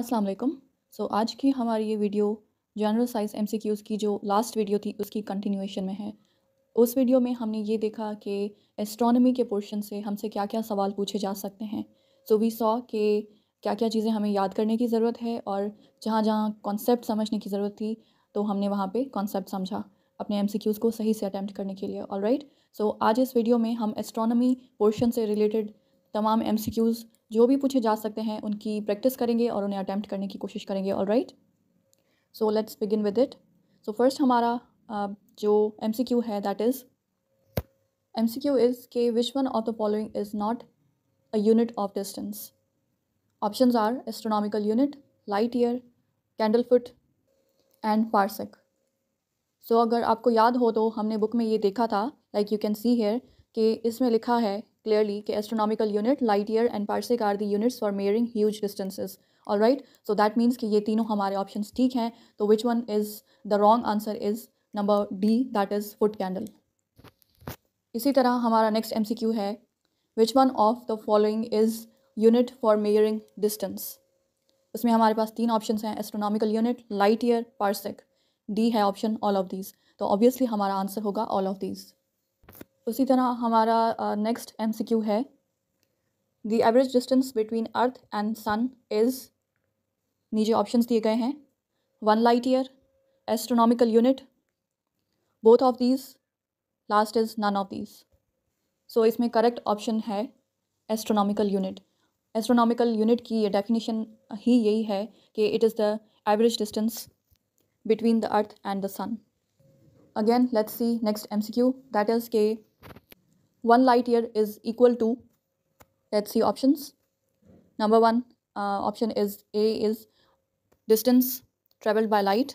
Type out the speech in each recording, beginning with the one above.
अस्सलाम वालेकुम सो आज की हमारी ये वीडियो जनरल साइंस एमसीक्यूज़ की जो लास्ट वीडियो थी उसकी कंटिन्यूएशन में है उस वीडियो में हमने ये देखा कि एस्ट्रोनॉमी के पोर्शन से हमसे क्या क्या सवाल पूछे जा सकते हैं सो वी सॉ के क्या क्या चीज़ें हमें याद करने की ज़रूरत है और जहाँ जहाँ कॉन्सेप्ट समझने की ज़रूरत थी तो हमने वहाँ पर कॉन्सेप्ट समझा अपने एम को सही से अटैम्प्ट करने के लिए ऑल राइट सो आज इस वीडियो में हम एस्ट्रोनॉमी पोर्शन से रिलेटेड तमाम एम जो भी पूछे जा सकते हैं उनकी प्रैक्टिस करेंगे और उन्हें अटैम्प्ट करने की कोशिश करेंगे all right so let's begin with it so first हमारा uh, जो एम सी क्यू है that is M C Q is के which one of the following is not a unit of distance option are astronomical unit light year candle foot and parsec so अगर आपको याद हो तो हमने book में ये देखा था like you can see here कि इसमें लिखा है क्लियरली कि astronomical unit light year and parsec are the units for measuring huge distances all right so that means कि ये तीनों हमारे ऑप्शन ठीक हैं तो which one is the wrong answer is number D that is foot candle इसी तरह हमारा नेक्स्ट एम सी क्यू है which one of the following is unit for मेयरिंग distance इसमें हमारे पास तीन ऑप्शन हैं astronomical unit light year parsec D है ऑप्शन ऑल ऑफ दीज तो ऑब्वियसली हमारा आंसर होगा ऑल ऑफ दीज़ उसी तरह हमारा नेक्स्ट एम सी क्यू है the average distance between earth and sun is नीचे ऑप्शंस दिए गए हैं one light year astronomical unit both of these last is none of these so इसमें करेक्ट ऑप्शन है एस्ट्रोनॉमिकल यूनिट एस्ट्रोनॉमिकल यूनिट की definition ही यही है कि it is the average distance between the earth and the sun again let's see next M C Q that is के 1 light year is equal to let's see options number 1 uh, option is a is distance traveled by light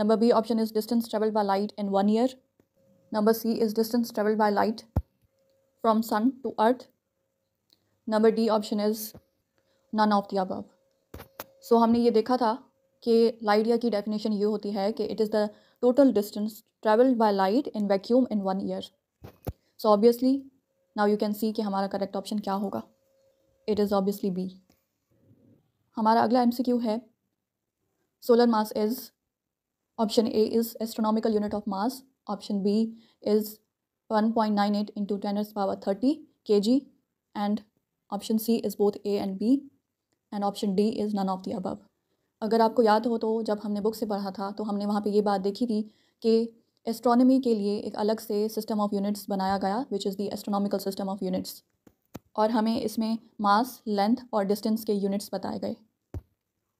number b option is distance traveled by light in 1 year number c is distance traveled by light from sun to earth number d option is none of the above so, हमने ये देखा था कि light year की definition ये होती है कि it is the total distance travelled by light so obviously now you can see कि हमारा करेक्ट ऑप्शन क्या होगा इट इज़ ऑब्वियसली बी हमारा अगला एम है solar mass is option A is astronomical unit of mass option B is one point nine eight into ten power thirty K G and option C is both A and B and option D is none of the above अगर आपको याद हो तो जब हमने book से पढ़ा था तो हमने वहाँ पे ये बात देखी थी कि एस्ट्रोनॉमी के लिए एक अलग से सिस्टम ऑफ यूनिट्स बनाया गया which is the astronomical system of units और हमें इसमें मास लेंथ और डिस्टेंस के यूनिट्स बताए गए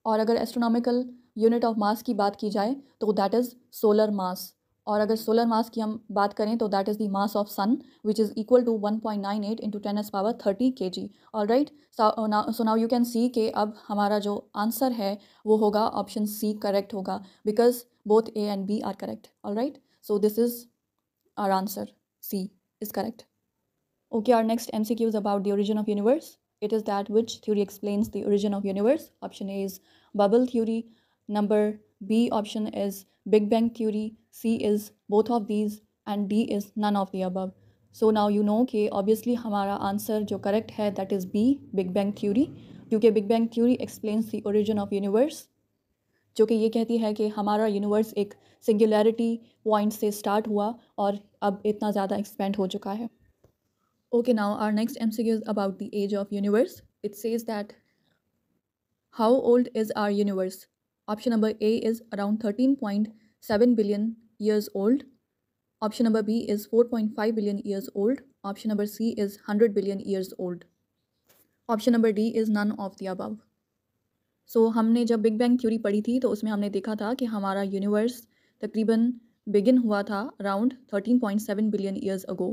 और अगर एस्ट्रोनॉमिकल यूनिट ऑफ मास की बात की जाए तो दैट इज़ सोलर मास और अगर सोलर मास की हम बात करें तो that is the mass of sun which is equal to one point nine eight into ten s power thirty K G all right so now you can see के अब हमारा जो आंसर है वो होगा ऑप्शन सी करेक्ट होगा because both A and B are correct all right So this is our answer. C is correct. Okay, our next MCQ is about the origin of universe. It is that which theory explains the origin of universe. Option A is bubble theory. Number B option is Big Bang theory. C is both of these and D is none of the above. So now you know. Okay, obviously our answer, जो correct है that is B, Big Bang theory, because Big Bang theory explains the origin of universe. जो कि ये कहती है कि हमारा universe एक सिंगुलैरिटी पॉइंट से स्टार्ट हुआ और अब इतना ज़्यादा एक्सपेंड हो चुका है okay now our next M C is about the age of universe it says that how old is our universe option number A is around thirteen point seven billion years old option number B is four point five billion years old option number C is hundred billion years old option number D is none of the above so so, हमने जब big bang theory पढ़ी थी तो उसमें हमने देखा था कि हमारा यूनिवर्स तकरीबन बिगिन हुआ था around 13.7 billion years ago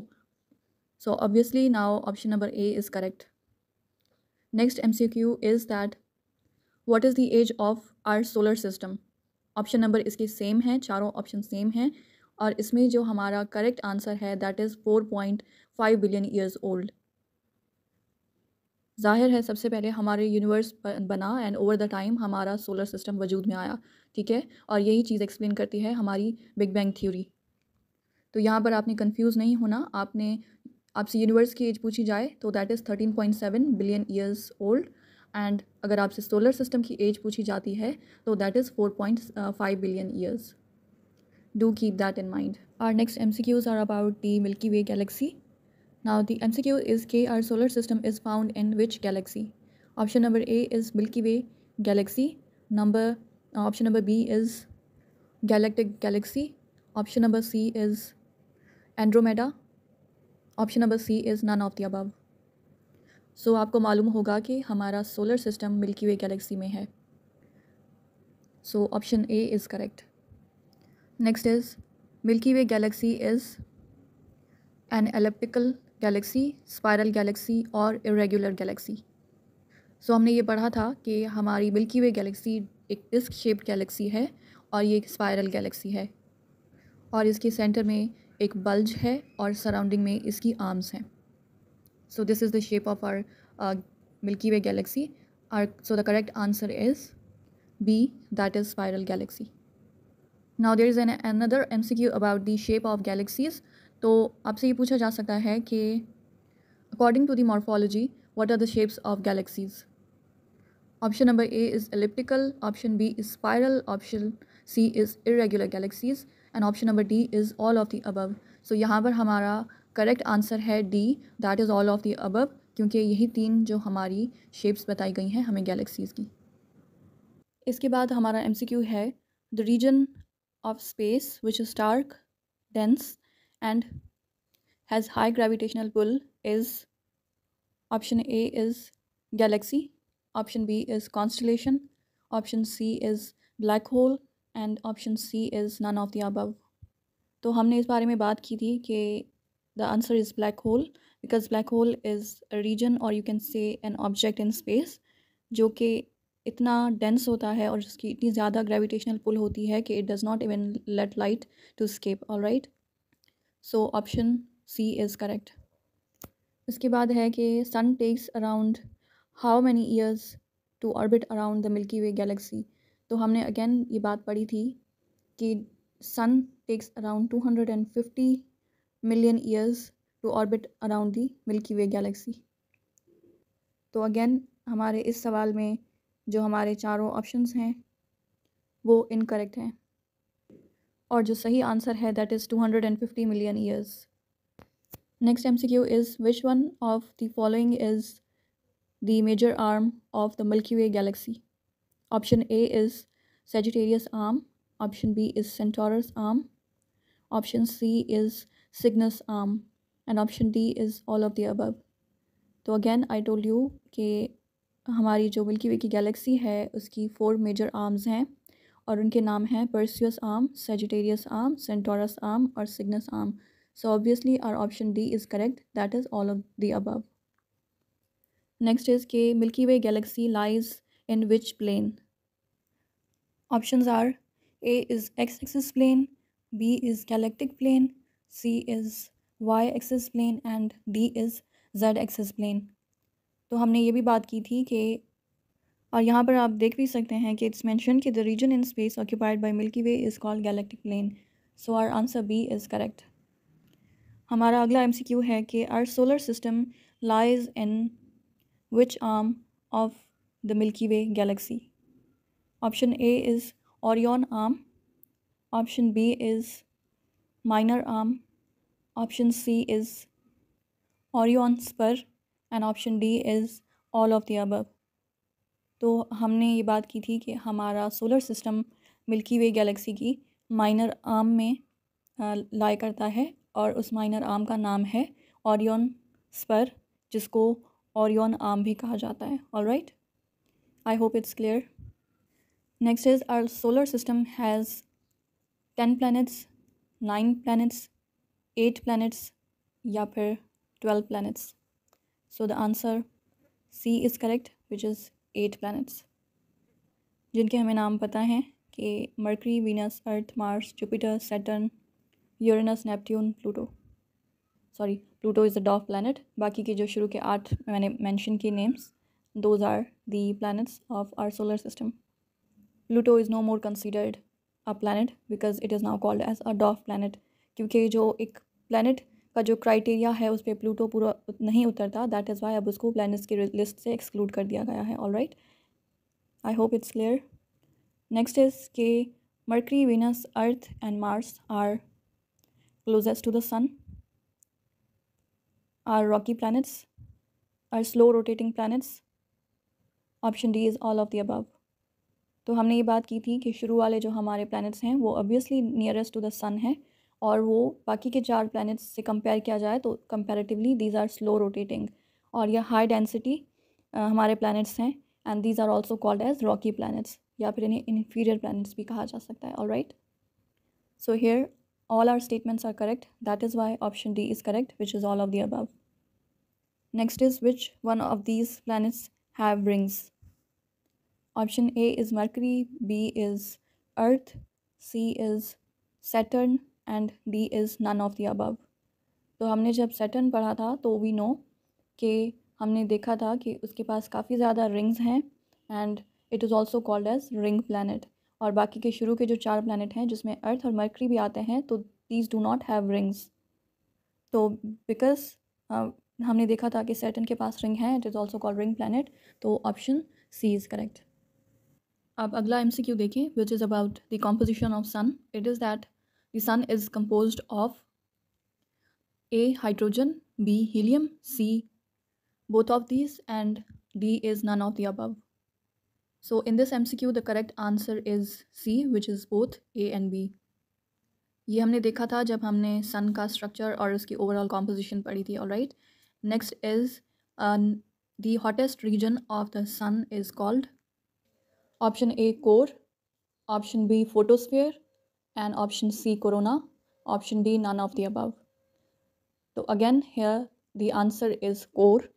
so obviously now option number A is correct next M C Q is that what is the age of our solar system option number इसके सेम हैं चारों option same हैं और इसमें जो हमारा correct answer है that is 4.5 billion years old ज़ाहिर है सबसे पहले हमारे यूनिवर्स बना एंड ओवर द टाइम हमारा सोलर सिस्टम वजूद में आया ठीक है और यही चीज़ एक्सप्लेन करती है हमारी बिग बैंग थ्योरी तो यहाँ पर आपने कंफ्यूज नहीं होना आपने आपसे यूनिवर्स की एज पूछी जाए तो that is thirteen point seven billion years old and अगर आपसे सोलर सिस्टम की एज पूछी जाती है तो that is four point five billion years do keep that in mind our next M C Qs are about the Milky Way galaxy Now the MCQ is K. Our solar system is found in which galaxy? Option number A is Milky Way galaxy. Number uh, option number B is galactic galaxy. Option number C is Andromeda. Option number C is none of the above so आपको मालूम होगा कि हमारा solar system Milky Way galaxy में है so option A is correct next is Milky Way galaxy is an elliptical galaxy spiral galaxy और irregular galaxy so हमने ये पढ़ा था कि हमारी मिल्की वे गैलेक्सी एक डिस्क शेप्ड गैलेक्सी है और ये एक स्पायरल गैलेक्सी है और इसके सेंटर में एक बल्ज है और सराउंडिंग में इसकी आर्म्स हैं so this is the shape of our Milky Way galaxy our so the correct answer is B is spiral galaxy now there is an another M C Q about the shape of galaxies तो आपसे ये पूछा जा सकता है कि according to the morphology what are the shapes of galaxies option number A is elliptical option B is spiral option C is irregular galaxies and option number D is all of the above so यहाँ पर हमारा correct answer है D that is all of the above क्योंकि यही तीन जो हमारी shapes बताई गई हैं हमें गैलेक्सीज़ की इसके बाद हमारा एम सी क्यू है the region of space which is dark dense and has high gravitational pull is option A is galaxy, option B is constellation, option C is black hole and option C is none of the above. तो हमने इस बारे में बात की थी कि the answer is black hole because black hole is a region और you can say an object in space जो कि इतना डेंस होता है और जिसकी इतनी ज़्यादा ग्रेविटेशनल पुल होती है कि it does not even let light to escape all right so option C is correct इसके बाद है कि sun takes around how many years to orbit around the Milky Way galaxy तो हमने अगेन ये बात पढ़ी थी कि sun takes around two hundred and fifty million years to orbit around the Milky Way galaxy तो अगेन हमारे इस सवाल में जो हमारे चारों ऑप्शंस हैं वो इनकरेक्ट हैं और जो सही आंसर है that is two hundred and fifty million years next Q is which one of the following is the major arm of the Milky Way galaxy option A is Sagittarius arm option B is Centaurus arm option C is Cygnus arm and option D is all of the above तो again I told you कि हमारी जो milky वे की Galaxy है उसकी four major arms हैं और उनके नाम हैं Perseus arm Sagittarius arm Centaurus arm और Cygnus arm so obviously our option D is correct that is all of the above next is के Milky Way galaxy lies in which plane options are A is X axis plane B is galactic plane C is Y axis plane and D is Z axis plane तो हमने ये भी बात की थी कि और यहाँ पर आप देख भी सकते हैं कि इट्स मैंशन कि the region in space occupied by Milky Way is called galactic plane so our answer B is correct हमारा अगला एम सी क्यू है कि our solar system lies in which arm of the Milky Way galaxy option A is Orion arm option B is minor arm option C is Orion spur and option D is all of the above तो हमने ये बात की थी कि हमारा solar system Milky Way galaxy की minor arm में लाया करता है और उस माइनर आर्म का नाम है ओरियन स्पर जिसको ओरियन आर्म भी कहा जाता है all right I hope it's clear next is our solar system has ten planets nine planets eight planets या फिर twelve planets so the answer C is correct which is eight planets जिनके हमें नाम पता हैं कि Mercury Venus Earth Mars Jupiter Saturn Uranus Neptune Pluto sorry Pluto is the dwarf planet बाकी के जो शुरू के आठ मैंने मैंशन किए names those are the planets of our solar system Pluto is no more considered a planet because it is now called as a dwarf planet क्योंकि जो एक प्लानट का जो क्राइटेरिया है उस पर प्लूटो पूरा नहीं उतरता दैट इज़ वाई अब उसको प्लानट्स की लिस्ट से एक्सक्लूड कर दिया गया है all right I hope it's clear next is के Mercury Venus Earth and Mars are closest to the sun are rocky planets are slow rotating planets option D is all of the above तो हमने ये बात की थी कि शुरू वाले जो हमारे प्लैनेट्स हैं वो obviously nearest to the sun है और वो बाकी के चार प्लैनेट्स से कंपेयर किया जाए तो comparatively these are slow rotating और यह हाई डेंसिटी हमारे प्लैनेट्स हैं and these are also called as rocky planets या फिर इन्हें इन्फीरियर प्लैनेट्स भी कहा जा सकता है all right so here all our statements are correct that is why option D is correct which is all of the above next is which one of these planets have rings option A is Mercury B is Earth C is Saturn and D is none of the above तो हमने जब सेटन पढ़ा था तो we know कि हमने देखा था कि उसके पास काफ़ी ज़्यादा रिंग्स हैं and it is also called as ring planet और बाकी के शुरू के जो चार प्लानट हैं जिसमें अर्थ और मर्क्री भी आते हैं तो these do not have rings तो बिकॉज हमने देखा था कि सेटन के पास रिंग है it is also called ring planet तो ऑप्शन सी इज़ करेक्ट अब अगला एम सी क्यू देखें which is about the composition of sun it is that the sun is composed of A hydrogen, B helium, C both of these and D is none of the above. So in this MCQ the correct answer is C which is both A and B. ये हमने देखा था जब हमने सन का structure और उसकी overall composition पढ़ी थी all next is the hottest region of the sun is called option a core option b photosphere and option C corona option D none ऑफ द above. तो again here the answer is core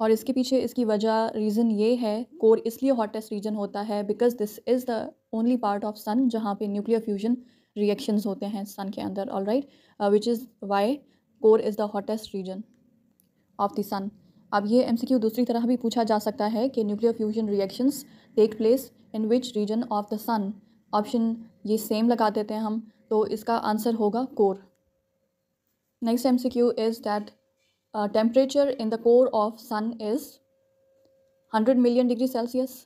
और इसके पीछे इसकी वजह reason ये है core इसलिए हॉटेस्ट रीजन होता है because this is the only part of sun जहाँ पे न्यूक्लियर फ्यूजन रिएक्शंस होते हैं सन के अंदर all right which is why core is the hottest region of the sun अब ये एमसीक्यू दूसरी तरह भी पूछा जा सकता है कि nuclear fusion reactions take place in which region of the sun option ये सेम लगा देते हैं हम तो इसका आंसर होगा core next M C Q is that temperature in the core of sun is hundred million degree Celsius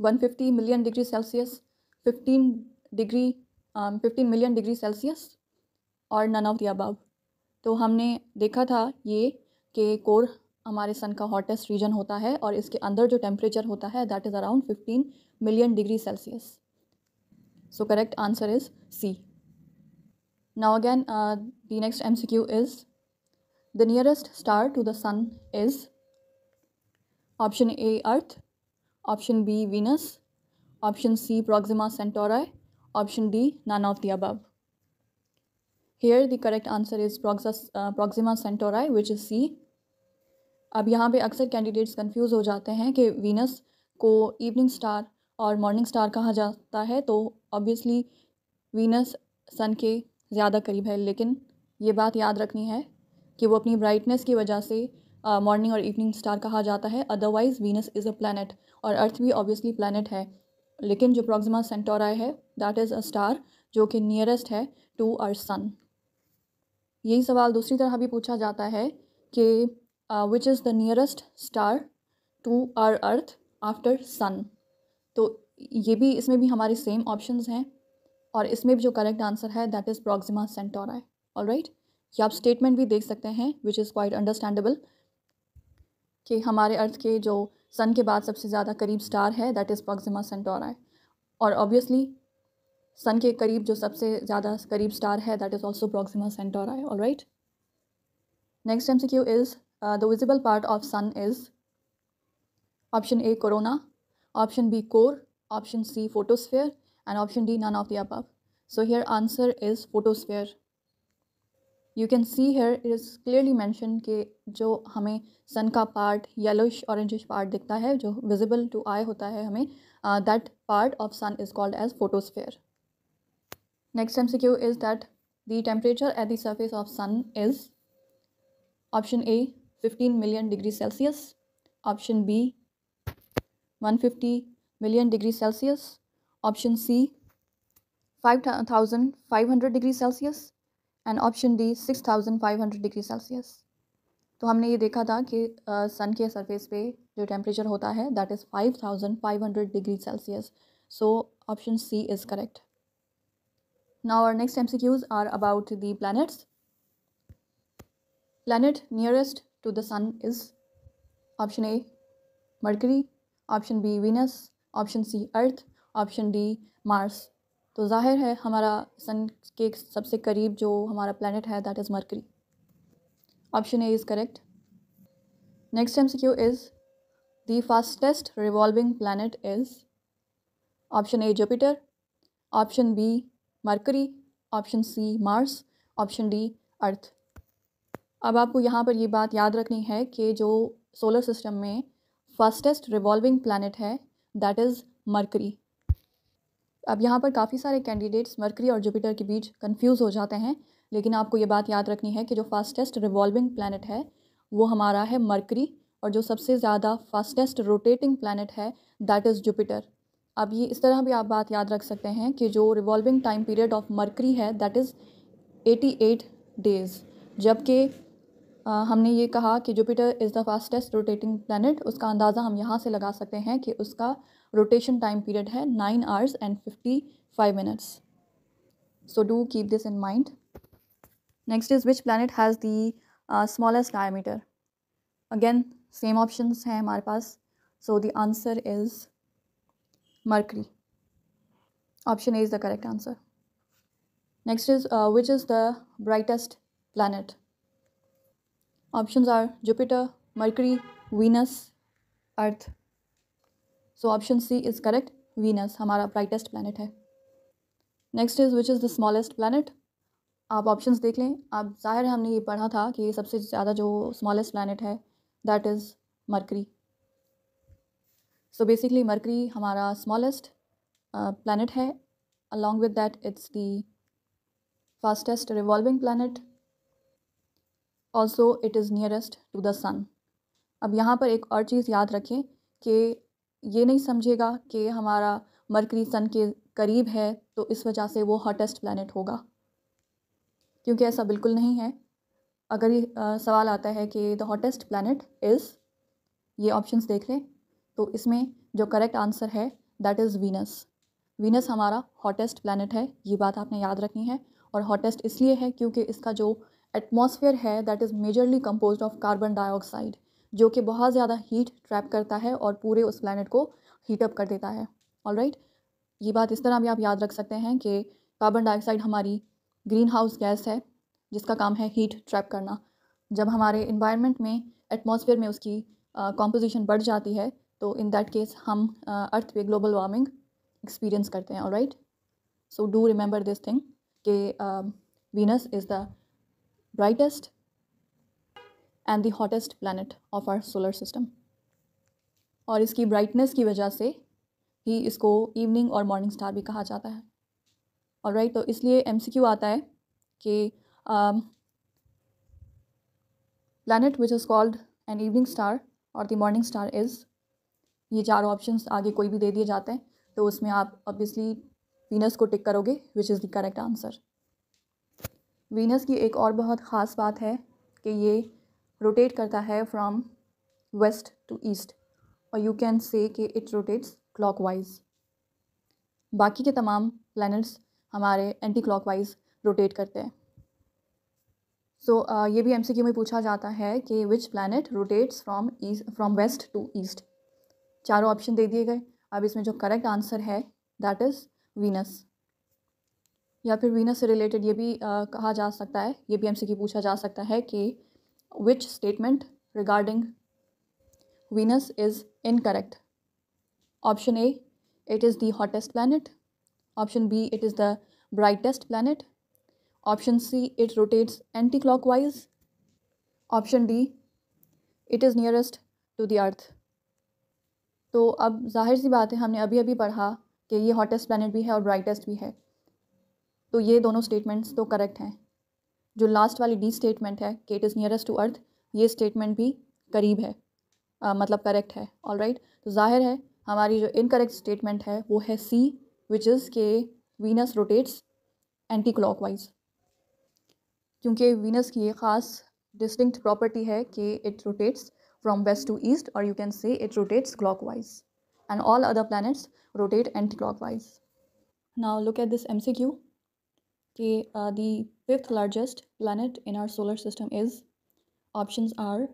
one fifty million degree Celsius fifteen degree fifteen million degree Celsius और none of the above तो हमने देखा था ये कि core हमारे सन का hottest region होता है और इसके अंदर जो टेम्परेचर होता है that is around fifteen million degree Celsius So correct answer is C. Now again, uh, the next MCQ is the nearest star to the sun is option A Earth, option B Venus, option C Proxima Centauri, option D none of the above. Here the correct answer is Proxus, uh, Proxima Centauri which is C. अब यहाँ पे अक्सर candidates confuse हो जाते हैं कि Venus को evening star और मॉर्निंग स्टार कहा जाता है तो ऑब्वियसली वीनस सन के ज़्यादा करीब है लेकिन ये बात याद रखनी है कि वो अपनी ब्राइटनेस की वजह से मॉर्निंग और इवनिंग स्टार कहा जाता है otherwise Venus is a planet और अर्थ भी ऑब्वियसली प्लानट है लेकिन जो प्रॉक्सिमा सेंटोराय है दैट इज़ अ स्टार जो कि नियरेस्ट है टू आर सन यही सवाल दूसरी तरह भी पूछा जाता है कि which is the nearest star to our Earth after sun तो ये भी इसमें भी हमारे सेम ऑप्शंस हैं और इसमें भी जो करेक्ट आंसर है that is Proxima Centauri all right या आप स्टेटमेंट भी देख सकते हैं विच इज़ क्वाइट अंडरस्टैंडेबल कि हमारे अर्थ के जो सन के बाद सबसे ज़्यादा करीब स्टार है दैट इज़ प्रॉक्सिमा सेंटोराय और ऑब्वियसली सन के करीब जो सबसे ज़्यादा करीब स्टार है that is also Proxima Centauri all right next M C Q is the visible part of sun is option A corona option B core option C photosphere and option D none of the above. So here answer is photosphere. You can see here it is clearly mention के जो हमें सन का part yellowish orangish part दिखता है जो visible to आई होता है हमें that part of sun is called as photosphere next M C Q is that the temperature at the surface of sun is option A fifteen million degree Celsius option B 150 million degrees Celsius. Option C 5500 degrees Celsius. And option D six thousand five hundred degree Celsius तो हमने ये देखा था कि सन के surface पे जो temperature होता है that is five thousand five hundred degree Celsius so option C is correct now our next MCQs are about the planets planet nearest to the sun is option a mercury option B Venus option C earth option D Mars तो जाहिर है हमारा सन के सबसे करीब जो हमारा planet है that is Mercury option A is correct next M C Q is the fastest revolving planet is option A Jupiter option B Mercury option C Mars option D Earth अब आपको यहाँ पर ये बात याद रखनी है कि जो सोलर सिस्टम में फास्टेस्ट रिवॉल्विंग प्लानट है दैट इज़ मरकरी अब यहाँ पर काफ़ी सारे कैंडिडेट्स मरकरी और जुपिटर के बीच कन्फ्यूज़ हो जाते हैं लेकिन आपको ये बात याद रखनी है कि जो फास्टेस्ट रिवॉल्विंग प्लानट है वो हमारा है मरकरी और जो सबसे ज़्यादा फास्टेस्ट रोटेटिंग प्लानट है दैट इज़ जुपिटर अब ये इस तरह भी आप बात याद रख सकते हैं कि जो revolving time period of Mercury है दैट इज़ 88 डेज़ जबकि हमने ये कहा कि Jupiter is the fastest rotating planet उसका अंदाज़ा हम यहाँ से लगा सकते हैं कि उसका रोटेशन टाइम पीरियड है nine hours and fifty five minutes so do keep this in mind next is which planet has the smallest diameter again same option हैं हमारे पास so the answer is Mercury option A is the correct answer next is which is the brightest planet Options are Jupiter Mercury Venus Earth so option C is correct Venus हमारा brightest planet है next is which is the smallest planet आप options देख लें आप ज़ाहिर है हमने ये पढ़ा था कि सबसे ज़्यादा जो स्मॉलेस्ट प्लानट है that is Mercury so basically Mercury हमारा स्मॉलेस्ट प्लानट uh, है along with that it's the fastest revolving planet also it is nearest to the sun अब यहाँ पर एक और चीज़ याद रखें कि ये नहीं समझेगा कि हमारा मरकरी सन के करीब है तो इस वजह से वो हॉटेस्ट प्लानट होगा क्योंकि ऐसा बिल्कुल नहीं है अगर ये सवाल आता है कि द हॉटेस्ट प्लानट इज़ ये ऑप्शंस देख लें तो इसमें जो करेक्ट आंसर है दैट इज़ वीनस वीनस हमारा हॉटेस्ट प्लानट है ये बात आपने याद रखनी है और हॉटेस्ट इसलिए है क्योंकि इसका जो एटमॉस्फेयर है that is majorly compose of carbon dioxide जो कि बहुत ज़्यादा हीट ट्रैप करता है और पूरे उस प्लानट को हीटअप कर देता है ऑल right? ये बात इस तरह भी आप याद रख सकते हैं कि कार्बन डाइऑक्साइड हमारी ग्रीन हाउस गैस है जिसका काम है हीट ट्रैप करना जब हमारे इन्वायरमेंट में एटमॉस्फेयर में उसकी कॉम्पोजिशन बढ़ जाती है तो इन दैट केस हम अर्थ पे ग्लोबल वार्मिंग एक्सपीरियंस करते हैं right so do remember this thing के Venus is the brightest and the hottest planet of our solar system और इसकी ब्राइटनेस की वजह से ही इसको इवनिंग और मॉर्निंग स्टार भी कहा जाता है और राइट right, तो इसलिए एम सी क्यू आता है कि planet which is called an evening star और द मॉर्निंग स्टार इज़ ये चार ऑप्शंस आगे कोई भी दे दिए जाते हैं तो उसमें आप ऑब्वियसली वीनस को टिक करोगे which is the correct answer Venus की एक और बहुत ख़ास बात है कि ये रोटेट करता है फ्रॉम वेस्ट टू ईस्ट और यू कैन से कि इट रोटेट्स क्लॉकवाइज बाकी के तमाम प्लैनेट्स हमारे एंटी क्लॉकवाइज रोटेट करते हैं सो so, uh, ये भी एम में पूछा जाता है कि which planet rotates from east from west to east चारों ऑप्शन दे दिए गए अब इसमें जो करेक्ट आंसर है दैट इज़ वीनस या फिर वीनस से रिलेटेड ये भी आ, कहा जा सकता है ये भी एम की पूछा जा सकता है कि which statement regarding Venus is incorrect option A it is the hottest planet option B it is the brightest planet option C it rotates anticlockwise option D it is nearest to the Earth तो अब जाहिर सी बात है हमने अभी अभी पढ़ा कि ये हॉटेस्ट प्लानट भी है और ब्राइटेस्ट भी है तो ये दोनों स्टेटमेंट्स तो करेक्ट हैं जो लास्ट वाली डी स्टेटमेंट है कि it is nearest to Earth ये स्टेटमेंट भी करीब है आ, मतलब करेक्ट है ऑल राइट right? तो जाहिर है हमारी जो इनकरेक्ट स्टेटमेंट है वो है सी विच इज़ के Venus rotates anticlockwise क्योंकि वीनस की ये ख़ास डिस्टिंक्ट प्रॉपर्टी है कि it rotates from west to east और you can say it rotates clockwise and all other planets rotate anticlockwise now look at this M C Q कि the fifth largest planet in our solar system is option are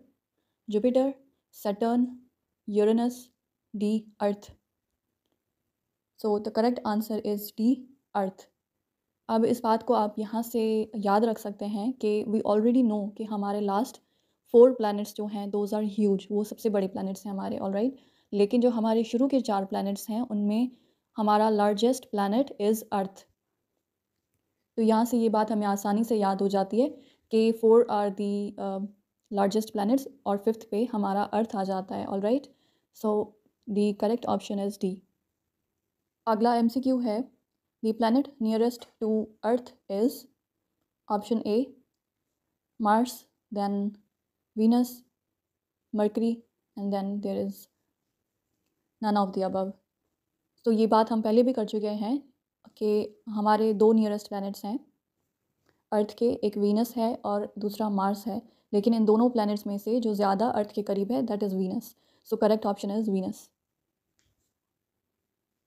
Jupiter Saturn Uranus D Earth so the correct answer is D Earth अब इस बात को आप यहाँ से याद रख सकते हैं कि वी ऑलरेडी नो कि हमारे लास्ट फोर प्लानट्स जो हैं दोज आर ह्यूज वो सबसे बड़े प्लानट्स हैं हमारे ऑल राइट लेकिन जो हमारे शुरू के चार प्लानट्स हैं उनमें हमारा लार्जेस्ट प्लानट इज़ अर्थ तो यहाँ से ये बात हमें आसानी से याद हो जाती है कि four are the largest planets और फिफ्थ पे हमारा अर्थ आ जाता है all right so the correct option is D अगला एम सी क्यू है the planet nearest to Earth is option A Mars then Venus Mercury and then there is none of the above तो ये बात हम पहले भी कर चुके हैं कि हमारे दो नियरेस्ट प्लैनेट्स हैं अर्थ के एक वीनस है और दूसरा मार्स है लेकिन इन दोनों प्लैनेट्स में से जो ज़्यादा अर्थ के करीब है that is Venus so correct option is Venus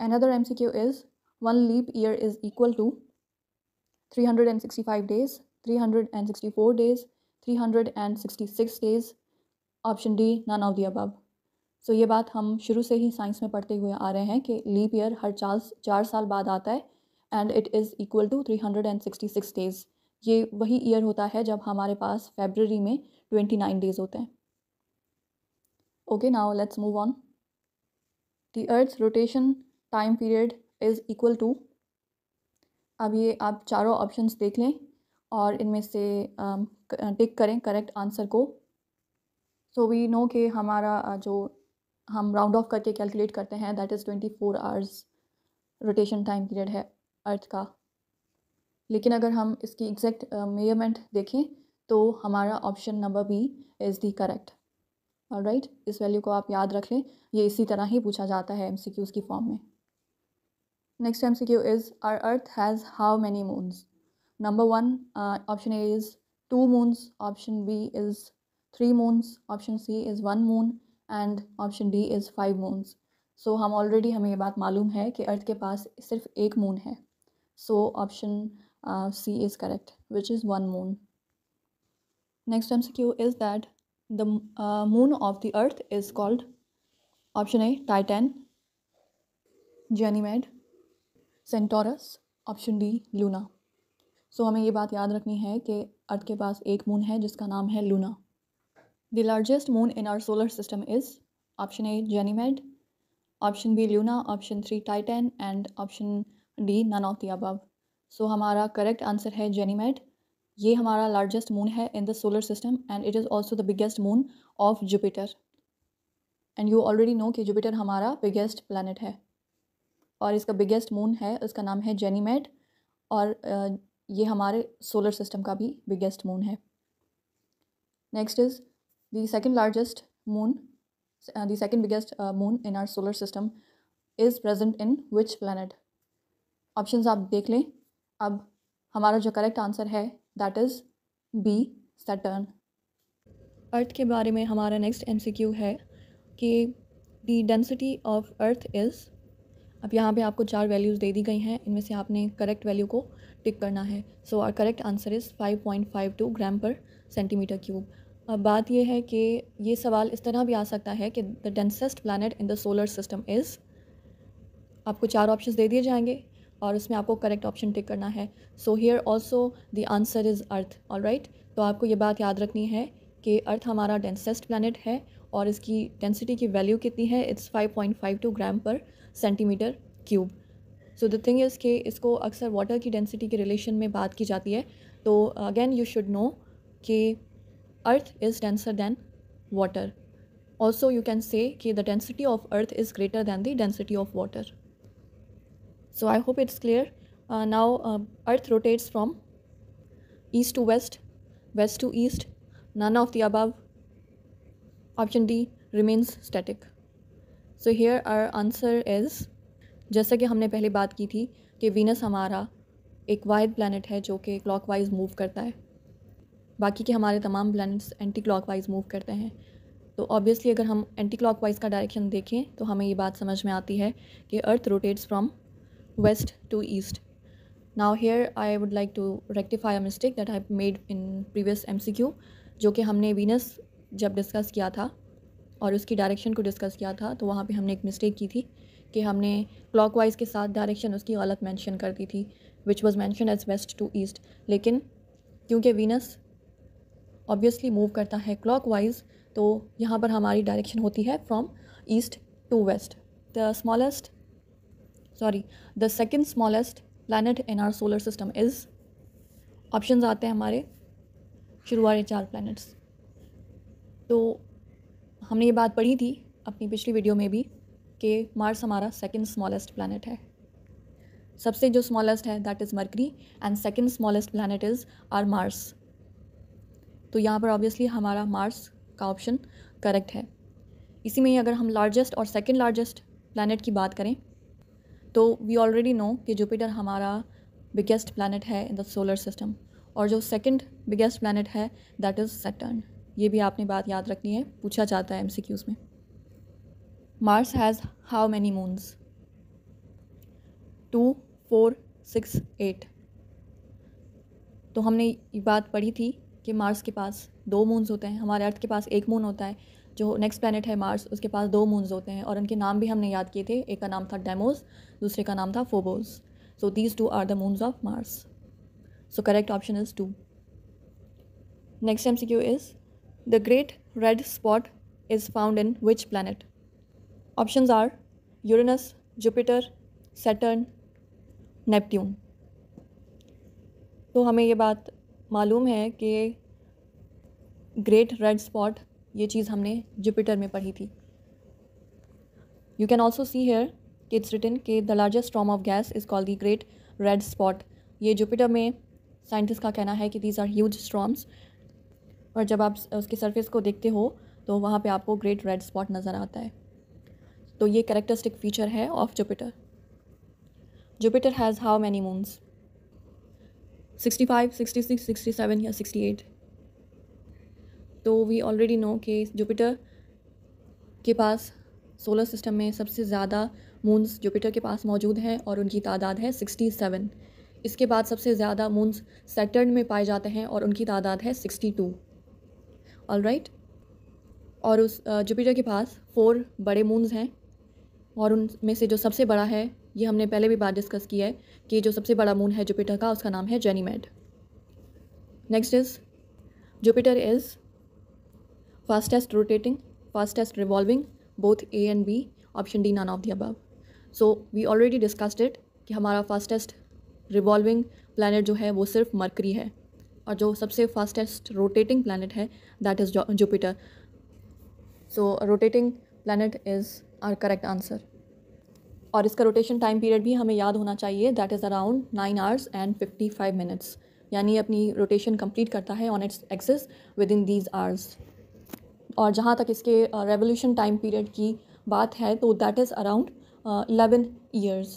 and M C Q is is one leap year equal to three hundred sixty five days three hundred and sixty four days three hundred and sixty six days option D none of the above so ये बात हम शुरू से ही science में पढ़ते हुए आ रहे हैं कि लीप ईयर हर चार चार साल बाद आता है and it is equal to three hundred and sixty six days ये वही ईयर होता है जब हमारे पास फेबररी में ट्वेंटी नाइन डेज़ होते हैं okay now let's move on the Earth rotation time period is equal to अब ये आप चारों ऑप्शंस देख लें और इनमें से टिक um, uh, करें करेक्ट आंसर को सो वी नो के हमारा uh, जो हम राउंड ऑफ करके कैलकुलेट करते हैं that is twenty four hours rotation time period है अर्थ का लेकिन अगर हम इसकी एग्जैक्ट मेयरमेंट देखें तो हमारा option number B is the correct और राइट इस वैल्यू को आप याद रख लें ये इसी तरह ही पूछा जाता है एम सी क्यूज़ की फॉर्म में next M C Q is our Earth has how many moons number one option A is two moons option B is three moons option C is one moon and option D is five moons so हम already हमें ये बात मालूम है कि अर्थ के पास सिर्फ एक मून है So option uh, C is correct, which is one moon. Next MCQ is that the uh, moon of the earth is called option A Titan, Ganymede, Centaurus option D Luna so हमें ये बात याद रखनी है कि अर्थ के पास एक moon है जिसका नाम है Luna the largest moon in our solar system is option A Ganymede option B Luna option three Titan and option D none of the above so हमारा करेक्ट आंसर है जेनीमेट ये हमारा लार्जेस्ट मून है in the solar system and it is also the biggest moon of Jupiter and you already know कि Jupiter हमारा biggest planet है और इसका बिगेस्ट मून है उसका नाम है जेनीमेट और ये हमारे सोलर सिस्टम का भी बिगेस्ट मून है next is the second largest moon the second biggest moon in our solar system is present in which planet options आप देख लें अब हमारा जो करेक्ट आंसर है that is B Saturn Earth के बारे में हमारा नेक्स्ट क्यू है कि the density of Earth is अब यहाँ पे आपको चार वैल्यूज़ दे दी गई हैं इनमें से आपने करेक्ट वैल्यू को टिक करना है so our correct answer is 5.52 gram per centimetre cube अब बात यह है कि ये सवाल इस तरह भी आ सकता है कि the densest planet in the solar system is आपको चार ऑप्शंस दे दिए जाएंगे और उसमें आपको करेक्ट ऑप्शन टिक करना है so here also the answer is Earth all right तो आपको ये बात याद रखनी है कि अर्थ हमारा डेंसेस्ट प्लानट है और इसकी डेंसिटी की वैल्यू कितनी है it's 5.52 gram per centimetre cube so the thing is कि इसको अक्सर वाटर की डेंसिटी के रिलेशन में बात की जाती है तो अगेन यू शुड नो कि Earth is denser than water also you can say कि the density of Earth is greater than the density of water so i hope it's clear uh, now uh, earth rotates from east to west west to east none of the above option d remains static so here our answer is jaisa ki humne pehle baat ki thi ki venus hamara ek wide planet hai jo ki clockwise move karta hai बाकी के हमारे तमाम planets anti clockwise move करते हैं तो obviously अगर हम anti clockwise का डायरेक्शन देखें तो हमें ये बात समझ में आती है कि Earth rotates from west to east. Now here I would like to rectify a mistake that I made in previous MCQ जो कि हमने वीनस जब डिस्कस किया था और उसकी डायरेक्शन को डिस्कस किया था तो वहाँ पे हमने एक मिस्टेक की थी कि हमने क्लॉकवाइज के साथ डायरेक्शन उसकी गलत मेंशन कर दी थी which was mention as west to east लेकिन क्योंकि वीनस ऑब्वियसली मूव करता है क्लॉकवाइज तो यहाँ पर हमारी डायरेक्शन होती है from east to west the smallest sorry the second smallest planet in our solar system is option आते हैं हमारे शुरुआत चार प्लानट्स तो हमने ये बात पढ़ी थी अपनी पिछली वीडियो में भी कि मार्स हमारा सेकेंड स्मॉलेस्ट प्लानट है सबसे जो स्मॉलेस्ट है that is Mercury and second smallest planet is our Mars तो यहाँ पर ऑब्वियसली हमारा मार्स का ऑप्शन करेक्ट है इसी में ही अगर हम लार्जेस्ट और सेकेंड लार्जेस्ट प्लानट की बात करें तो वी ऑलरेडी नो कि जुपिटर हमारा बिगेस्ट प्लानट है इन द सोलर सिस्टम और जो सेकेंड बिगेस्ट प्लानट है दैट इज़ सेटर्न ये भी आपने बात याद रखनी है पूछा जाता है एम सी क्यूज़ में Mars has how many moons two four six eight तो हमने ये बात पढ़ी थी कि मार्स के पास दो मून्स होते हैं हमारे अर्थ के पास एक मून होता है जो नेक्स्ट प्लानट है मार्स उसके पास दो मून्स होते हैं और उनके नाम भी हमने याद किए थे एक का नाम था डेमोस दूसरे का नाम था Phobos so these two are the moons of Mars so correct option is two next M C Q is the Great red Spot is found in which planet option are Uranus Jupiter Saturn Neptune तो हमें ये बात मालूम है कि great red Spot ये चीज़ हमने Jupiter में पढ़ी थी you can also see here कि इट्स रिटन के the largest storm of gas is called the Great red Spot ये जुपिटर में साइंटिस्ट का कहना है कि दीज आर ह्यूज स्ट्रॉम्स और जब आप उसके सरफेस को देखते हो तो वहाँ पे आपको ग्रेट रेड स्पॉट नज़र आता है तो ये करेक्टरिस्टिक फीचर है of Jupiter Jupiter has how many moons sixty sixty five six sixty seven या सिक्सटी एट तो वी ऑलरेडी नो कि जुपिटर के पास सोलर सिस्टम में सबसे ज़्यादा मून्स जुपिटर के पास मौजूद हैं और उनकी तादाद है सिक्सटी सेवन इसके बाद सबसे ज़्यादा मून्स सेटर्न में पाए जाते हैं और उनकी तादाद है सिक्सटी टू ऑल राइट और उस जुपिटर के पास फोर बड़े मून्स हैं और उनमें से जो सबसे बड़ा है ये हमने पहले भी बात डिस्कस की है कि जो सबसे बड़ा मून है जुपिटर का उसका नाम है Ganymede next is Jupiter is fastest rotating, fastest revolving, both A and B, option D none of the above. So we already discussed it कि हमारा fastest revolving planet जो है वो सिर्फ mercury है और जो सबसे fastest rotating planet है that is Jupiter. So rotating planet is our correct answer. और इसका रोटेशन टाइम पीरियड भी हमें याद होना चाहिए that is around nine hours and fifty five minutes यानी अपनी रोटेशन कंप्लीट करता है on its axis within these hours और जहाँ तक इसके रेवोल्यूशन टाइम पीरियड की बात है तो that is around eleven years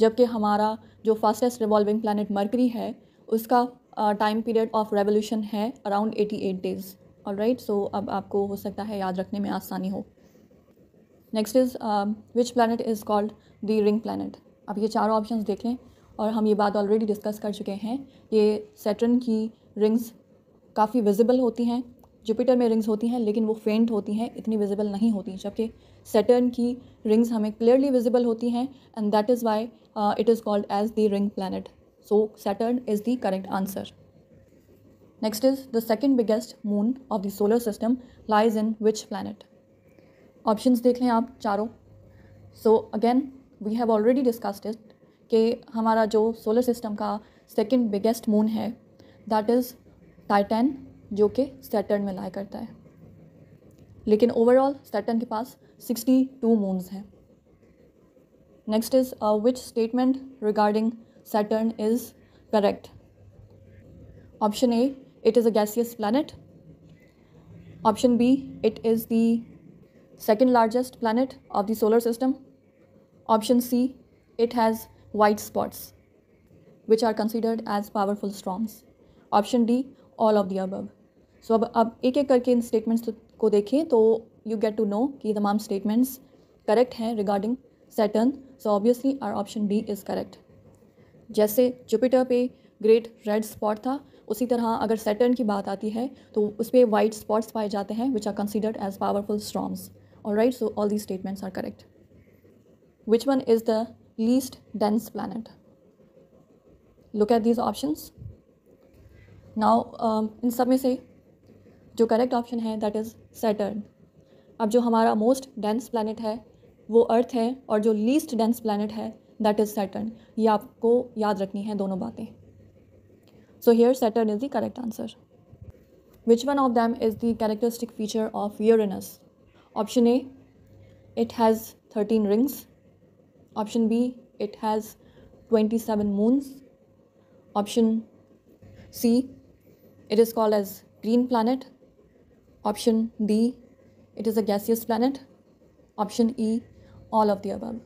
जबकि हमारा जो फास्टेस्ट रिवॉल्विंग प्लानट मर्करी है उसका टाइम पीरियड ऑफ रेवोल्यूशन है अराउंड एटी एट डेज़ और राइट सो अब आपको हो सकता है याद रखने में आसानी हो next is which planet is called the ring planet अब ये चारों ऑप्शन देख लें और हम ये बात ऑलरेडी डिस्कस कर चुके हैं ये सेटर्न की रिंग्स काफ़ी विजिबल होती हैं जुपिटर में रिंग्स होती हैं लेकिन वो फेंट होती हैं इतनी विजिबल नहीं होती जबकि सेटर्न की रिंग्स हमें क्लियरली विजिबल होती हैं and that is why it is called as the ring planet so Saturn is the correct answer next is the second biggest moon of the solar system lies in which planet option देख लें आप चारों so again we have already discussed it कि हमारा जो solar system का second biggest moon है that is Titan जो कि सैटर्न में लाया करता है लेकिन ओवरऑल सैटर्न के पास 62 टू मून्स हैं next is which statement regarding Saturn is correct option A it is a gaseous planet option B it is the second largest planet of the solar system option C it has white spots which are considered as powerful storms option D all of the above so so, अब अब एक एक करके इन statements तो, को देखें तो you get to know कि तमाम स्टेटमेंट्स करेक्ट हैं regarding Saturn so obviously our option D is correct जैसे जुपिटर पे ग्रेट रेड स्पॉट था उसी तरह अगर सैटर्न की बात आती है तो उस पर वाइट स्पॉट्स पाए जाते हैं which are considered as powerful storms और right so all the statements are correct which one is the least dense planet look at these options now इन सब में से जो करेक्ट ऑप्शन है दैट इज़ सैटर्न अब जो हमारा मोस्ट डेंस प्लानट है वो अर्थ है और जो लीस्ट डेंस प्लानट है दैट इज़ सैटर्न ये आपको याद रखनी है दोनों बातें so here Saturn is the correct answer which one of them is the characteristic feature of Uranus option A it has thirteen rings option B it has twenty seven moons option C it is called as green planet option D it is a gaseous planet option E all of the above.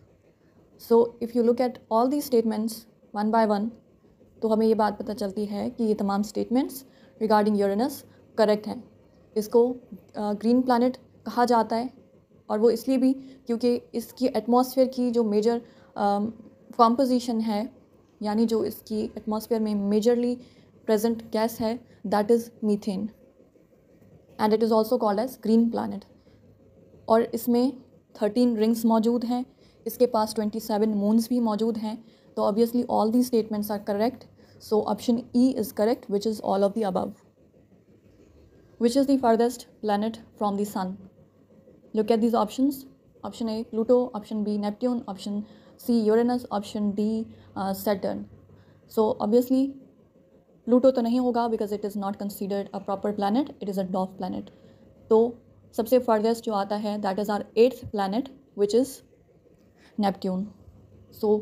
So if you look at all the statements one by one तो हमें ये बात पता चलती है कि ये तमाम स्टेटमेंट्स रिगार्डिंग यूरेनस करेक्ट हैं इसको ग्रीन प्लानट कहा जाता है और वो इसलिए भी क्योंकि इसकी एटमॉस्फेयर की जो मेजर कॉम्पोजिशन है यानी जो इसकी एटमॉस्फेयर में मेजरली प्रेजेंट गैस है that is methane and it is also called as green planet और इसमें थर्टीन रिंग्स मौजूद हैं इसके पास ट्वेंटी सेवन मून्स भी मौजूद हैं तो obviously all the statements are correct so option E is correct which is all of the above which is the furthest planet from the sun look at these options option a pluto option b neptune option c uranus option d uh, saturn so obviously Pluto तो नहीं होगा because it is not considered a proper planet it is a dwarf planet तो सबसे farthest जो आता है that is our eighth planet which is Neptune so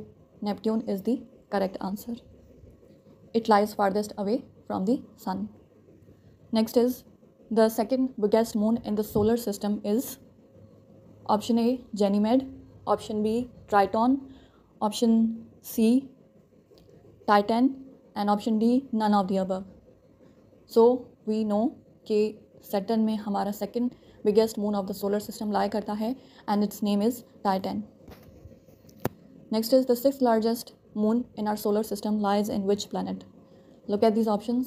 Neptune is the correct answer it lies farthest away from the sun next is the second biggest moon in the solar system is option A Ganymede option B Triton option C Titan and option D none of the above so we know कि Saturn में हमारा second biggest moon of the solar system लाया करता है and its name is Titan next is the six largest moon in our solar system lies in which planet look at these option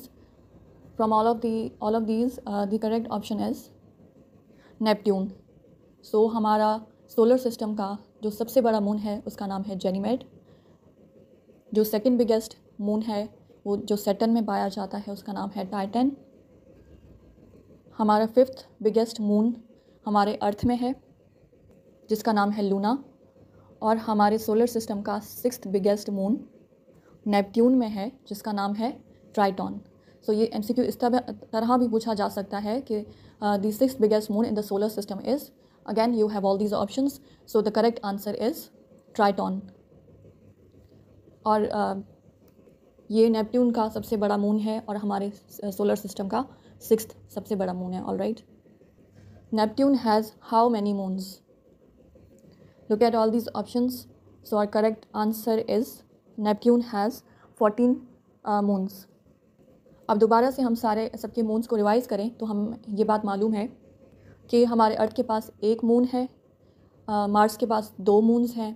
from all of दल of these the correct option is option so हमारा solar system का जो सबसे बड़ा moon है उसका नाम है जेनीमेड जो सेकेंड बिगेस्ट मून है वो जो सेटन में पाया जाता है उसका नाम है टाइटन हमारा फिफ्थ बिगेस्ट मून हमारे अर्थ में है जिसका नाम है लूना और हमारे सोलर सिस्टम का सिक्स बिगेस्ट मून नेपट्यून में है जिसका नाम है ट्राइटॉन सो so, ये एम सी क्यू इस तरह भी पूछा जा सकता है कि the six biggest moon in the solar system is again you have all these options so the correct answer is Triton और uh, ये नेपट्यून का सबसे बड़ा मून है और हमारे सोलर सिस्टम का सिक्स सबसे बड़ा मून है all right Neptune has how many moons look at all these option so our correct answer is Neptune has fourteen moons अब दोबारा से हम सारे सबके मून्स को रिवाइज़ करें तो हम ये बात मालूम है कि हमारे अर्थ के पास एक मून है मार्स uh, के पास दो मूनस हैं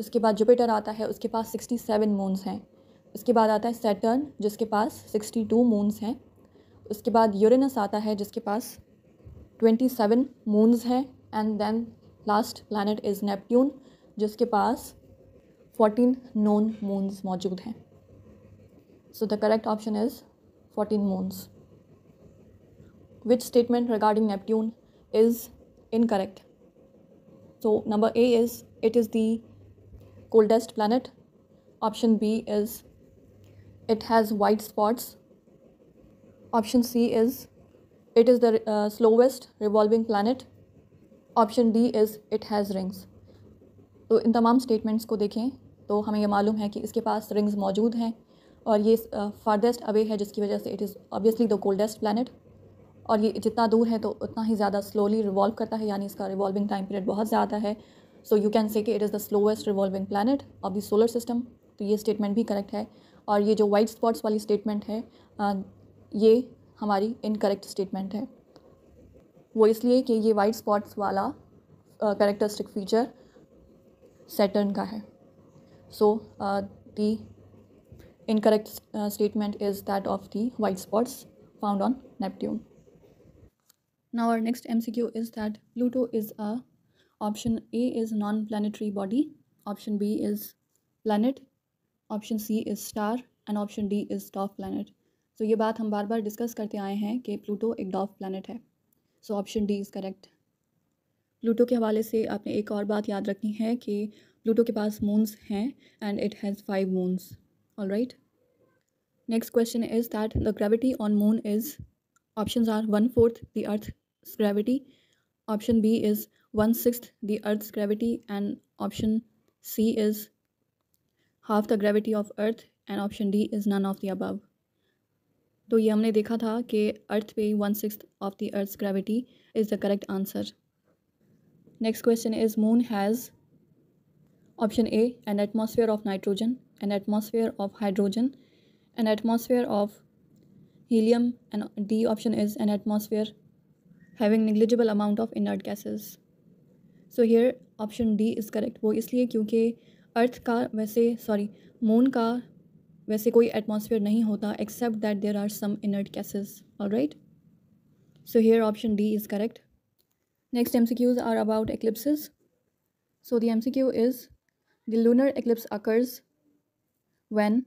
उसके बाद जुपिटर आता है उसके पास सिक्सटी सेवन मूनस हैं उसके बाद आता है सैटर्न जिसके पास सिक्सटी टू मूनस हैं उसके बाद यूरेनस आता है जिसके पास ट्वेंटी सेवन मून्स हैं and then last planet is Neptune जिसके पास फोर्टीन नॉन मून्स मौजूद हैं so the correct option is fourteen moons which statement regarding Neptune is incorrect so number A is it is the coldest planet option B is it has white spots. Option C is it is the uh, slowest revolving planet. Option D is it has rings तो इन तमाम statements को देखें तो हमें यह मालूम है कि इसके पास रिंग्स मौजूद हैं और ये फारदेस्ट uh, अवे है जिसकी वजह से it is obviously the coldest planet और ये जितना दूर है तो उतना ही ज़्यादा स्लोली रिवॉल्व करता है यानी इसका रिवॉल्विंग टाइम पीरियड बहुत ज़्यादा है सो यू कैन से कि it is the slowest revolving planet of the solar system तो ये स्टेटमेंट भी करेक्ट है और ये जो वाइट स्पॉट्स वाली स्टेटमेंट है ये हमारी इनकरेक्ट स्टेटमेंट है वो इसलिए कि ये वाइट स्पॉट्स वाला करेक्टरिस्टिक फीचर सैटर्न का है so the incorrect statement is that of the white spots found on Neptune now our next M C Q is that Pluto is a option A is non planetary body option B is planet option C is star and option D is dwarf planet so तो ये बात हम बार बार discuss करते आए हैं कि Pluto एक dwarf planet है so option D is correct Pluto के हवाले से आपने एक और बात याद रखनी है कि प्लूटो के पास मून्स हैं and it has five moons all right next question is that the gravity on moon is option our one fourth the earth gravity option B is one six the earth gravity and option C is half the gravity of earth and option D is none of the above तो ये हमने देखा था कि earth पे one six of the earth gravity is the correct answer next question is moon has option A an atmosphere of nitrogen an atmosphere of hydrogen an atmosphere of helium and D option is an atmosphere having negligible amount of inert gases so here option D is correct वो इसलिए क्योंकि अर्थ का वैसे sorry moon का वैसे कोई atmosphere नहीं होता except that there are some inert gases all right so here option D is correct next M C Qs are about eclipses so the M C Q is the lunar eclipse occurs when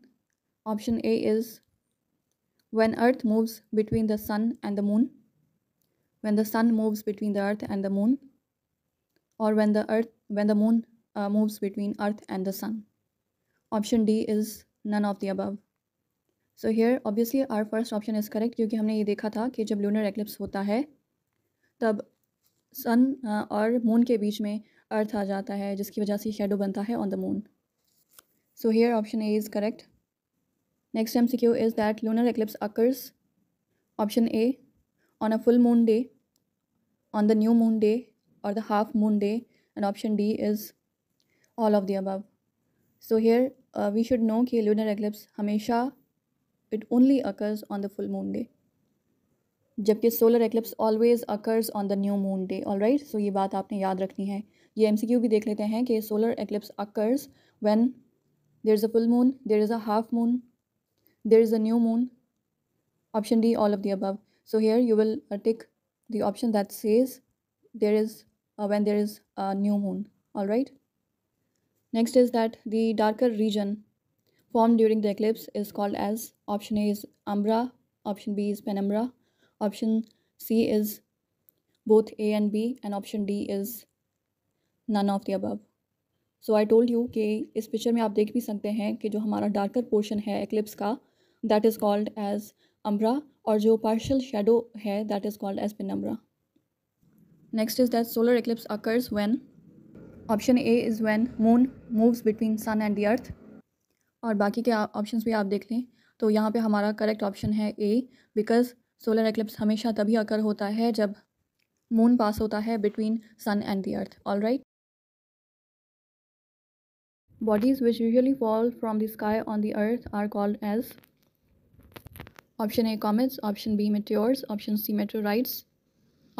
option A is when earth moves between the sun and the moon when the sun moves between the earth and the moon और when the earth when the moon moves between earth and the sun option D is none of the above so here obviously our first option is correct क्योंकि हमने ये देखा था कि जब lunar eclipse होता है तब सन uh, और मून के बीच में अर्थ आ जाता है जिसकी वजह से शेडो बनता है on the moon so here option A is correct next M C Q is that lunar eclipse occurs option A on a full moon day on the new moon day और the half moon day and option D is all of the above so here we should know कि lunar eclipse हमेशा it only occurs on the full moon day जबकि solar eclipse always occurs on the new moon day all right so ये बात आपने याद रखनी है ये एम सी क्यू भी देख लेते हैं कि solar eclipse occurs when there is a full moon there is a half moon there is a new moon option D all of the above so here you will take the option that says there is when there is a new moon all right Next is that the darker region formed during the eclipse is called as option A is umbra, option B is penumbra, option C is both A and B, and option D is none of the above. So I told you that in this picture, you can see that the darker portion of eclipse ka, that is called as umbra, and the partial shadow hai, that is called as penumbra. Next is that solar eclipse occurs when option A is when moon moves between sun and the earth और बाकी के option भी आप देख लें तो यहाँ पे हमारा करेक्ट ऑप्शन है ए बिकॉज सोलर एक्लिप्स हमेशा तभी आकर होता है जब मून पास होता है between sun and the earth all right bodies which usually fall from the sky on the earth are called as option A comets option B meteors option C meteorites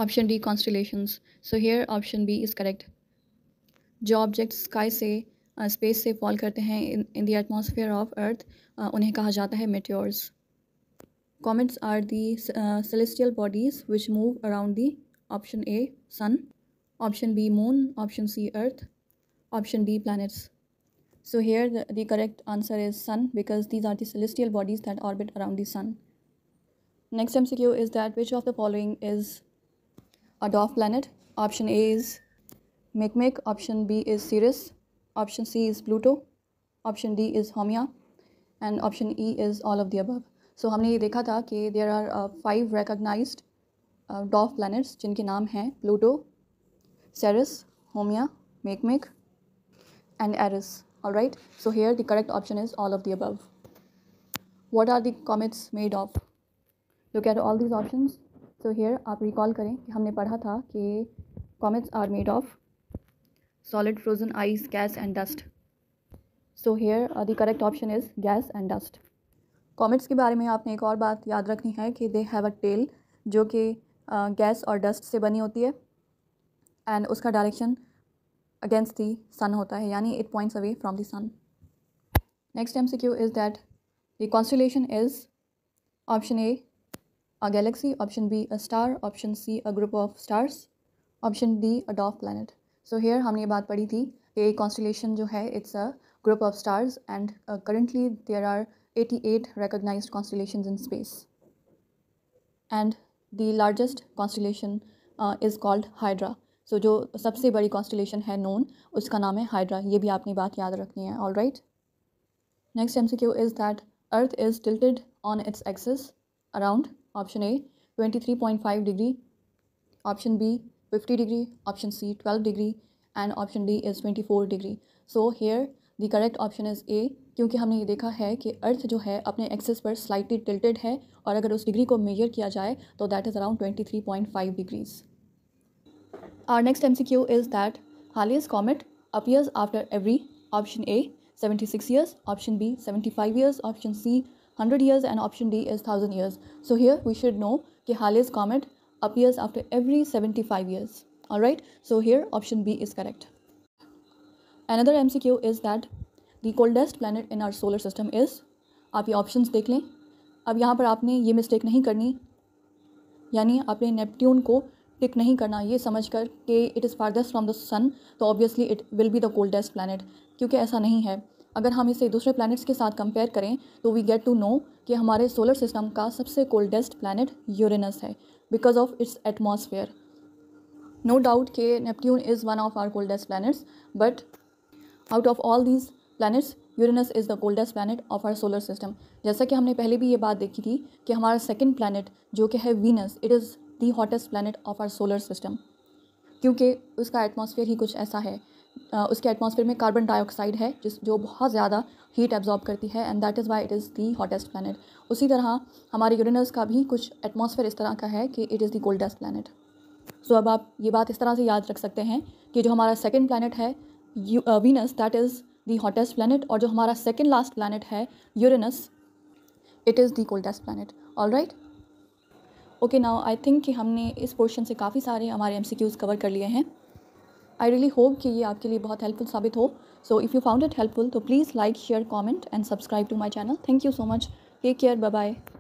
option D constellation so here option B is correct जो object sky से space uh, से fall करते हैं in the atmosphere of earth उन्हें कहा जाता है meteors comets are the celestial bodies which move around the option A sun option B moon option C earth option D planets so here the correct answer is sun because these are celestial bodies that orbit around the sun next M C Q is that which of the following is a dwarf planet option A is Mi'kmaq. Option B is Ceres, Option C is Pluto. Option D is Homia. And option E is all of the above. So we saw that there are uh, five recognized uh, dwarf planets whose names are Pluto, Ceres, Homia, Mi'kmaq and Eris. Alright, so here the correct option is all of the above. What are the comets made of? Look at all these options. So here, you recall that we studied that comets are made of solid frozen ice gas and dust so here uh, the correct option is gas and dust comets ke bare mein aapne ek aur baat yaad rakhni hai ki they have a tail jo ki uh, gas aur dust se bani hoti hai and uska direction against the sun hota hai yani it points away from the sun next mcq is that the constellation is option a a galaxy, option B a star, option C a group of stars, option D a dwarf planet. So so here हमने ये बात पढ़ी थी कि constellation जो है it's a group of stars and currently there are 88 eight recognise in in space and the largest constellation is called Hydra so जो सबसे बड़ी कॉन्स्टलेशन है नोन उसका नाम है हाइड्रा ये भी आपने बात याद रखनी है all right next M C Q is that earth is tilted on its axis around option A twenty three point five degree option B 50 degree, option C 12 degree and option D is 24 degree. So here the correct option is A क्योंकि हमने ये देखा है कि अर्थ जो है अपने access पर स्लाइटली टिल्टेड है और अगर उस डिग्री को मेजर किया जाए तो that is around 23.5 degrees. Our next MCQ is that Halley's comet appears after every option A 76 years, option B 75 years, option C 100 years and option D is 1000 years. So here we should know कि Halley's comet appears after every 75 years. all right so here option B is correct. Another MCQ is that the coldest planet in our solar system is. aap ye options dekh le ab yahan par aapne ye mistake nahi karni yani aapne neptune ko टिक नहीं करना ये समझ कर कि it is farthest from the sun तो obviously it will be the coldest planet क्योंकि ऐसा नहीं है अगर हम इसे दूसरे प्लैनेट्स के साथ कंपेयर करें तो वी गेट टू नो कि हमारे सोलर सिस्टम का सबसे कोल्डेस्ट प्लानट यूरेनस है because of its atmosphere no doubt के Neptune is one of our coldest planets but out of all these planets Uranus is the coldest planet of our solar system जैसा कि हमने पहले भी ये बात देखी थी कि हमारा सेकेंड प्लानट जो कि है Venus it is the hottest planet of our solar system क्योंकि उसका एटमोसफियर ही कुछ ऐसा है उसके एटमॉस्फेयर में कार्बन डाइऑक्साइड है जिस जो बहुत ज़्यादा हीट एब्जॉर्ब करती है and that is why it is the hottest planet उसी तरह हमारे यूरिनस का भी कुछ एटमॉस्फेयर इस तरह का है कि it is the coldest planet so अब आप ये बात इस तरह से याद रख सकते हैं कि जो हमारा सेकेंड प्लानट है Venus that is the hottest planet और जो हमारा सेकेंड लास्ट प्लानट है Uranus it is the coldest planet all right okay now I think कि हमने इस पोर्शन से काफ़ी सारे हमारे एम कवर कर लिए हैं आई रियली होप कि ये आपके लिए बहुत हेल्पफुल साबित हो so if you found it helpful तो please like share comment and subscribe to my channel thank you so much take care bye bye